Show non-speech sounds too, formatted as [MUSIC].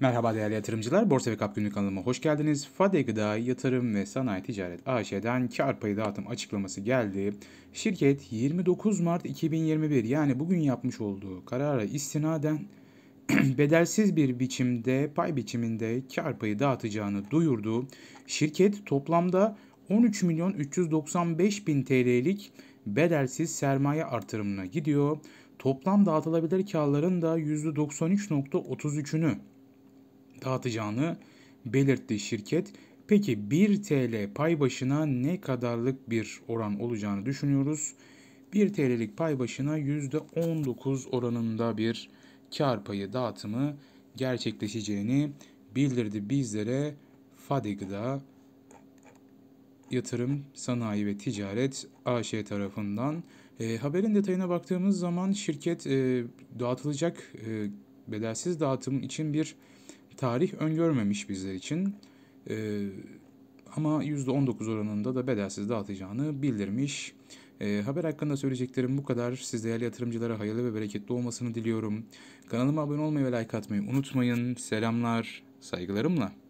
Merhaba değerli yatırımcılar, Borsa ve Kap günlük kanalıma hoş geldiniz. FADE Gıda Yatırım ve Sanayi Ticaret AŞ'den kar payı dağıtım açıklaması geldi. Şirket 29 Mart 2021 yani bugün yapmış olduğu karara istinaden [CLEARS THROAT] bedelsiz bir biçimde pay biçiminde kar payı dağıtacağını duyurdu. Şirket toplamda 13 milyon 395 bin TL'lik bedelsiz sermaye artırımına gidiyor. Toplam dağıtılabilir karların da %93.33'ünü dağıtacağını belirtti şirket. Peki 1 TL pay başına ne kadarlık bir oran olacağını düşünüyoruz. 1 TL'lik pay başına %19 oranında bir kar payı dağıtımı gerçekleşeceğini bildirdi bizlere Fadig'da Yatırım, Sanayi ve Ticaret AŞ tarafından. E, haberin detayına baktığımız zaman şirket e, dağıtılacak e, bedelsiz dağıtım için bir tarih öngörmemiş bizler için. E, ama %19 oranında da bedelsiz dağıtacağını bildirmiş. E, haber hakkında söyleyeceklerim bu kadar. Siz değerli yatırımcılara hayırlı ve bereketli olmasını diliyorum. Kanalıma abone olmayı ve like atmayı unutmayın. Selamlar, saygılarımla.